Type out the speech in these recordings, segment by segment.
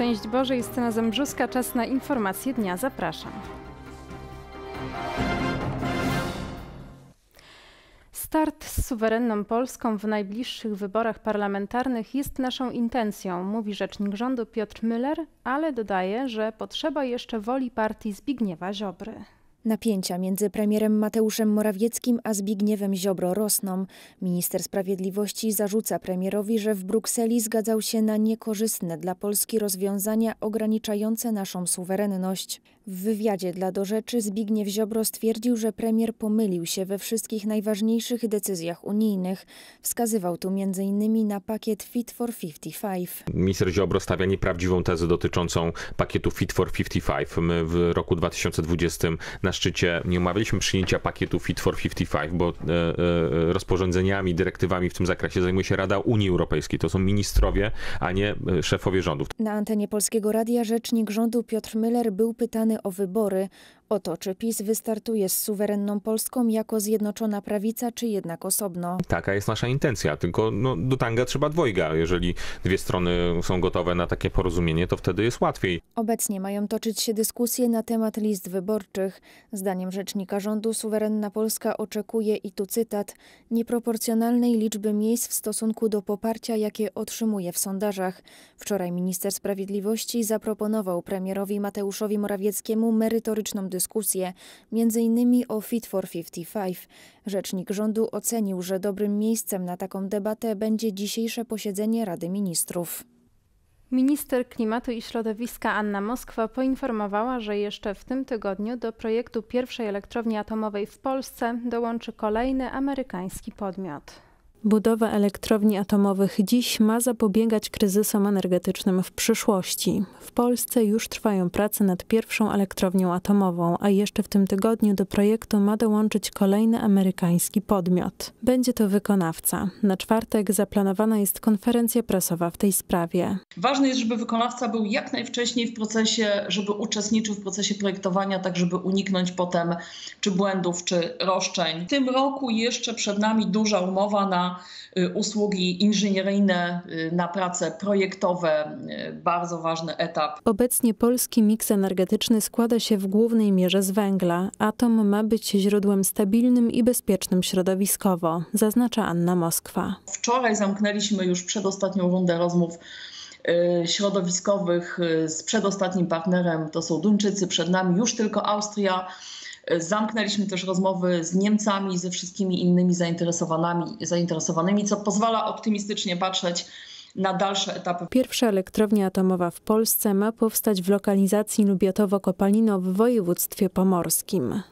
Szczęść Boże, jest na Zembrzuska, czas na informacje dnia, zapraszam. Start z suwerenną Polską w najbliższych wyborach parlamentarnych jest naszą intencją, mówi rzecznik rządu Piotr Müller, ale dodaje, że potrzeba jeszcze woli partii Zbigniewa Ziobry. Napięcia między premierem Mateuszem Morawieckim a Zbigniewem Ziobro rosną. Minister Sprawiedliwości zarzuca premierowi, że w Brukseli zgadzał się na niekorzystne dla Polski rozwiązania ograniczające naszą suwerenność. W wywiadzie dla Do Rzeczy Zbigniew Ziobro stwierdził, że premier pomylił się we wszystkich najważniejszych decyzjach unijnych. Wskazywał tu m.in. na pakiet Fit for 55. Minister Ziobro stawia nieprawdziwą tezę dotyczącą pakietu Fit for 55. My w roku 2020 na szczycie nie omawialiśmy przyjęcia pakietu Fit for 55, bo e, e, rozporządzeniami, dyrektywami w tym zakresie zajmuje się Rada Unii Europejskiej. To są ministrowie, a nie e, szefowie rządów. Na antenie Polskiego Radia rzecznik rządu Piotr Müller był pytany o wybory Oto czy PiS wystartuje z suwerenną Polską jako zjednoczona prawica, czy jednak osobno? Taka jest nasza intencja, tylko no, do tanga trzeba dwojga. Jeżeli dwie strony są gotowe na takie porozumienie, to wtedy jest łatwiej. Obecnie mają toczyć się dyskusje na temat list wyborczych. Zdaniem rzecznika rządu suwerenna Polska oczekuje, i tu cytat, nieproporcjonalnej liczby miejsc w stosunku do poparcia, jakie otrzymuje w sondażach. Wczoraj minister sprawiedliwości zaproponował premierowi Mateuszowi Morawieckiemu merytoryczną dyskusję między m.in. o Fit for 55. Rzecznik rządu ocenił, że dobrym miejscem na taką debatę będzie dzisiejsze posiedzenie Rady Ministrów. Minister Klimatu i Środowiska Anna Moskwa poinformowała, że jeszcze w tym tygodniu do projektu pierwszej elektrowni atomowej w Polsce dołączy kolejny amerykański podmiot. Budowa elektrowni atomowych dziś ma zapobiegać kryzysom energetycznym w przyszłości. W Polsce już trwają prace nad pierwszą elektrownią atomową, a jeszcze w tym tygodniu do projektu ma dołączyć kolejny amerykański podmiot. Będzie to wykonawca. Na czwartek zaplanowana jest konferencja prasowa w tej sprawie. Ważne jest, żeby wykonawca był jak najwcześniej w procesie, żeby uczestniczył w procesie projektowania, tak żeby uniknąć potem czy błędów, czy roszczeń. W tym roku jeszcze przed nami duża umowa na Y, usługi inżynieryjne, y, na prace projektowe, y, bardzo ważny etap. Obecnie polski miks energetyczny składa się w głównej mierze z węgla. Atom ma być źródłem stabilnym i bezpiecznym środowiskowo, zaznacza Anna Moskwa. Wczoraj zamknęliśmy już przedostatnią rundę rozmów środowiskowych z przedostatnim partnerem, to są Duńczycy, przed nami już tylko Austria. Zamknęliśmy też rozmowy z Niemcami, ze wszystkimi innymi zainteresowanymi, zainteresowanymi co pozwala optymistycznie patrzeć na dalsze etapy. Pierwsza elektrownia atomowa w Polsce ma powstać w lokalizacji Lubiotowo-Kopalino w województwie pomorskim.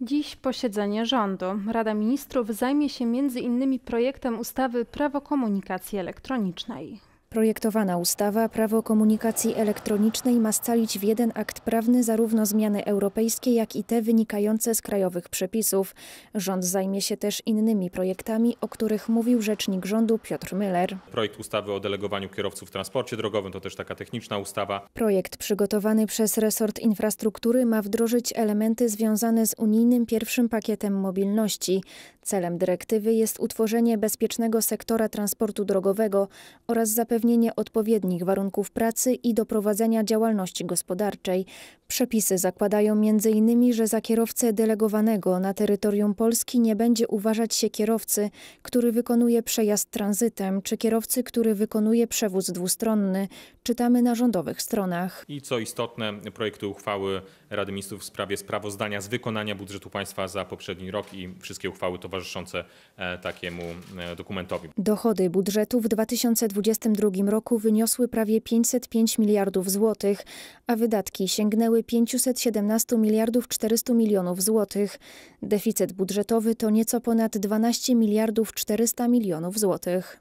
Dziś posiedzenie rządu. Rada Ministrów zajmie się m.in. projektem ustawy Prawo komunikacji elektronicznej. Projektowana ustawa prawo komunikacji elektronicznej ma scalić w jeden akt prawny zarówno zmiany europejskie, jak i te wynikające z krajowych przepisów. Rząd zajmie się też innymi projektami, o których mówił rzecznik rządu Piotr Myller. Projekt ustawy o delegowaniu kierowców w transporcie drogowym to też taka techniczna ustawa. Projekt przygotowany przez resort infrastruktury ma wdrożyć elementy związane z unijnym pierwszym pakietem mobilności. Celem dyrektywy jest utworzenie bezpiecznego sektora transportu drogowego oraz zapewnienie zapewnienie odpowiednich warunków pracy i doprowadzenia działalności gospodarczej. Przepisy zakładają m.in., że za kierowcę delegowanego na terytorium Polski nie będzie uważać się kierowcy, który wykonuje przejazd tranzytem, czy kierowcy, który wykonuje przewóz dwustronny. Czytamy na rządowych stronach. I co istotne, projekty uchwały Rady Ministrów w sprawie sprawozdania z wykonania budżetu państwa za poprzedni rok i wszystkie uchwały towarzyszące e, takiemu e, dokumentowi. Dochody budżetu w 2022 roku wyniosły prawie 505 miliardów złotych, a wydatki sięgnęły 517 miliardów 400 milionów złotych. Deficyt budżetowy to nieco ponad 12 miliardów 400 milionów złotych.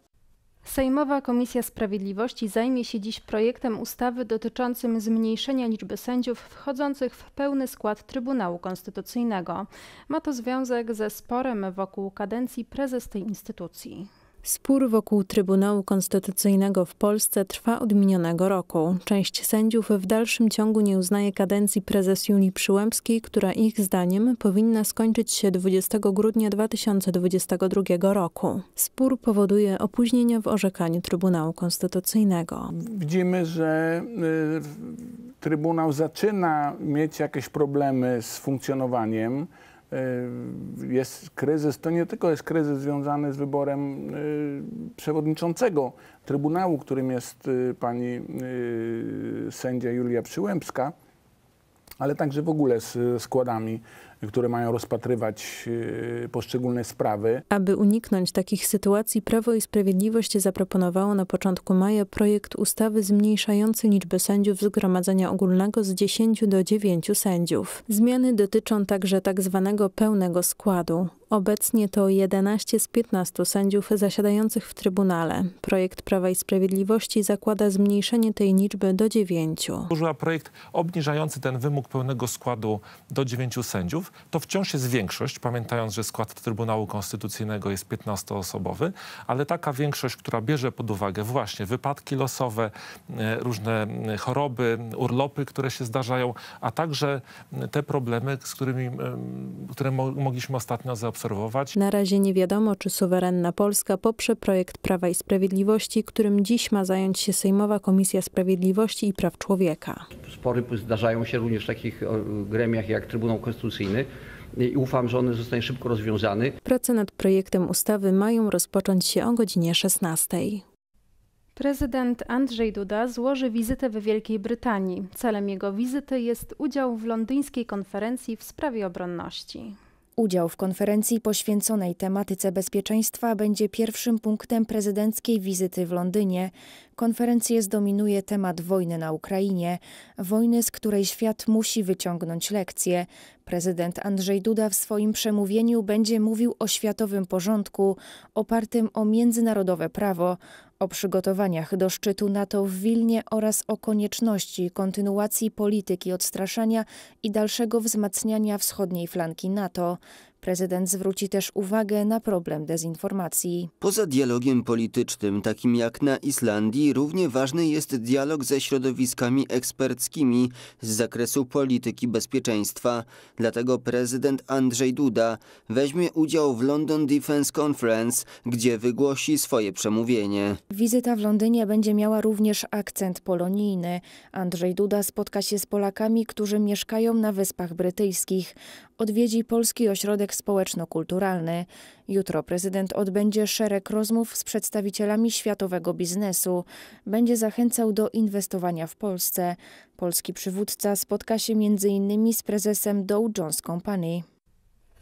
Sejmowa Komisja Sprawiedliwości zajmie się dziś projektem ustawy dotyczącym zmniejszenia liczby sędziów wchodzących w pełny skład Trybunału Konstytucyjnego. Ma to związek ze sporem wokół kadencji prezes tej instytucji. Spór wokół Trybunału Konstytucyjnego w Polsce trwa od minionego roku. Część sędziów w dalszym ciągu nie uznaje kadencji prezes Julii Przyłębskiej, która ich zdaniem powinna skończyć się 20 grudnia 2022 roku. Spór powoduje opóźnienia w orzekaniu Trybunału Konstytucyjnego. Widzimy, że y, Trybunał zaczyna mieć jakieś problemy z funkcjonowaniem. Yy, jest kryzys, to nie tylko jest kryzys związany z wyborem yy, przewodniczącego Trybunału, którym jest yy, pani sędzia Julia Przyłębska, ale także w ogóle z składami które mają rozpatrywać y, poszczególne sprawy. Aby uniknąć takich sytuacji, Prawo i Sprawiedliwość zaproponowało na początku maja projekt ustawy zmniejszający liczbę sędziów Zgromadzenia Ogólnego z 10 do 9 sędziów. Zmiany dotyczą także tak zwanego pełnego składu. Obecnie to 11 z 15 sędziów zasiadających w Trybunale. Projekt Prawa i Sprawiedliwości zakłada zmniejszenie tej liczby do 9. Użyła projekt obniżający ten wymóg pełnego składu do 9 sędziów to wciąż jest większość, pamiętając, że skład Trybunału Konstytucyjnego jest 15-osobowy, ale taka większość, która bierze pod uwagę właśnie wypadki losowe, e, różne e, choroby, urlopy, które się zdarzają, a także e, te problemy, z którymi, które mogliśmy ostatnio zaobserwować. Na razie nie wiadomo, czy suwerenna Polska poprze projekt Prawa i Sprawiedliwości, którym dziś ma zająć się Sejmowa Komisja Sprawiedliwości i Praw Człowieka spory zdarzają się również w takich gremiach jak Trybunał Konstytucyjny i ufam, że one zostanie szybko rozwiązane. Prace nad projektem ustawy mają rozpocząć się o godzinie 16. Prezydent Andrzej Duda złoży wizytę we Wielkiej Brytanii. Celem jego wizyty jest udział w londyńskiej konferencji w sprawie obronności. Udział w konferencji poświęconej tematyce bezpieczeństwa będzie pierwszym punktem prezydenckiej wizyty w Londynie. Konferencję zdominuje temat wojny na Ukrainie, wojny, z której świat musi wyciągnąć lekcje. Prezydent Andrzej Duda w swoim przemówieniu będzie mówił o światowym porządku opartym o międzynarodowe prawo, o przygotowaniach do szczytu NATO w Wilnie oraz o konieczności kontynuacji polityki odstraszania i dalszego wzmacniania wschodniej flanki NATO. Prezydent zwróci też uwagę na problem dezinformacji. Poza dialogiem politycznym, takim jak na Islandii, równie ważny jest dialog ze środowiskami eksperckimi z zakresu polityki bezpieczeństwa. Dlatego prezydent Andrzej Duda weźmie udział w London Defense Conference, gdzie wygłosi swoje przemówienie. Wizyta w Londynie będzie miała również akcent polonijny. Andrzej Duda spotka się z Polakami, którzy mieszkają na Wyspach Brytyjskich. Odwiedzi polski ośrodek społeczno-kulturalny. Jutro prezydent odbędzie szereg rozmów z przedstawicielami światowego biznesu. Będzie zachęcał do inwestowania w Polsce. Polski przywódca spotka się m.in. z prezesem Dow Jones Company.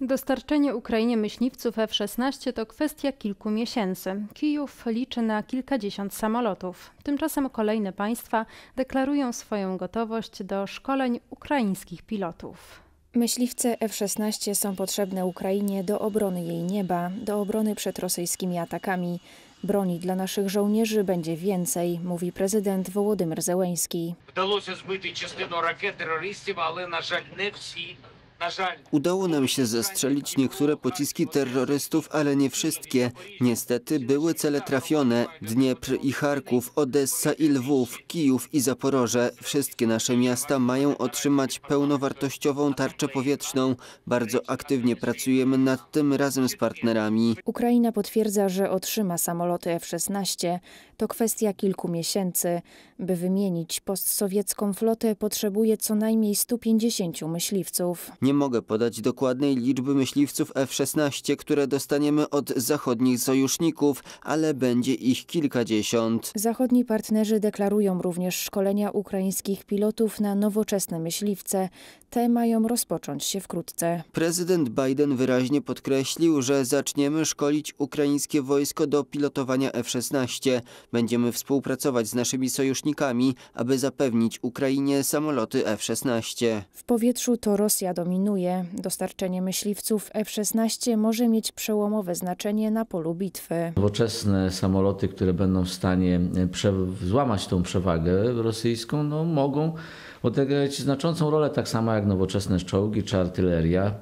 Dostarczenie Ukrainie myśliwców F-16 to kwestia kilku miesięcy. Kijów liczy na kilkadziesiąt samolotów. Tymczasem kolejne państwa deklarują swoją gotowość do szkoleń ukraińskich pilotów. Myśliwce F-16 są potrzebne Ukrainie do obrony jej nieba, do obrony przed rosyjskimi atakami. Broni dla naszych żołnierzy będzie więcej, mówi prezydent Wołodymyr Zełenski. Wdało się zbyć część rakiet terrorystów, ale na żal nie Udało nam się zestrzelić niektóre pociski terrorystów, ale nie wszystkie. Niestety były cele trafione. Dniepr i Charków, Odessa i Lwów, Kijów i Zaporoże. Wszystkie nasze miasta mają otrzymać pełnowartościową tarczę powietrzną. Bardzo aktywnie pracujemy nad tym razem z partnerami. Ukraina potwierdza, że otrzyma samoloty F-16. To kwestia kilku miesięcy. By wymienić postsowiecką flotę potrzebuje co najmniej 150 myśliwców. Nie mogę podać dokładnej liczby myśliwców F-16, które dostaniemy od zachodnich sojuszników, ale będzie ich kilkadziesiąt. Zachodni partnerzy deklarują również szkolenia ukraińskich pilotów na nowoczesne myśliwce. Te mają rozpocząć się wkrótce. Prezydent Biden wyraźnie podkreślił, że zaczniemy szkolić ukraińskie wojsko do pilotowania F-16. Będziemy współpracować z naszymi sojusznikami, aby zapewnić Ukrainie samoloty F-16. W powietrzu to Rosja dominuje dominuje, dostarczenie myśliwców F-16 może mieć przełomowe znaczenie na polu bitwy. Nowoczesne samoloty, które będą w stanie e, złamać tą przewagę rosyjską, no, mogą odegrać znaczącą rolę, tak samo jak nowoczesne czołgi czy artyleria.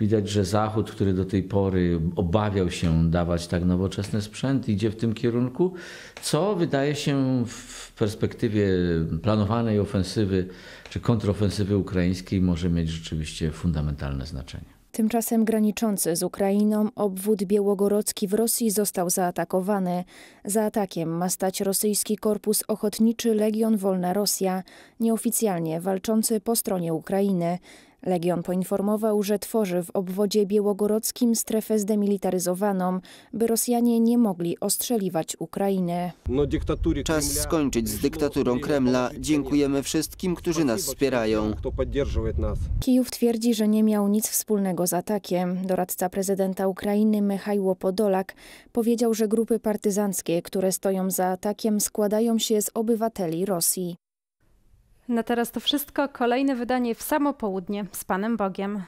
Widać, że Zachód, który do tej pory obawiał się dawać tak nowoczesny sprzęt, idzie w tym kierunku, co wydaje się w perspektywie planowanej ofensywy czy kontrofensywy ukraińskiej może mieć rzeczywiście fundamentalne znaczenie. Tymczasem graniczący z Ukrainą obwód białogorocki w Rosji został zaatakowany. Za atakiem ma stać rosyjski korpus ochotniczy Legion Wolna Rosja, nieoficjalnie walczący po stronie Ukrainy. Legion poinformował, że tworzy w obwodzie białogorockim strefę zdemilitaryzowaną, by Rosjanie nie mogli ostrzeliwać Ukrainy. No, Czas skończyć z dyktaturą Kremla. Dziękujemy wszystkim, którzy nas wspierają. Kijów twierdzi, że nie miał nic wspólnego z atakiem. Doradca prezydenta Ukrainy Michajło Podolak powiedział, że grupy partyzanckie, które stoją za atakiem, składają się z obywateli Rosji. Na teraz to wszystko. Kolejne wydanie w samo południe z Panem Bogiem.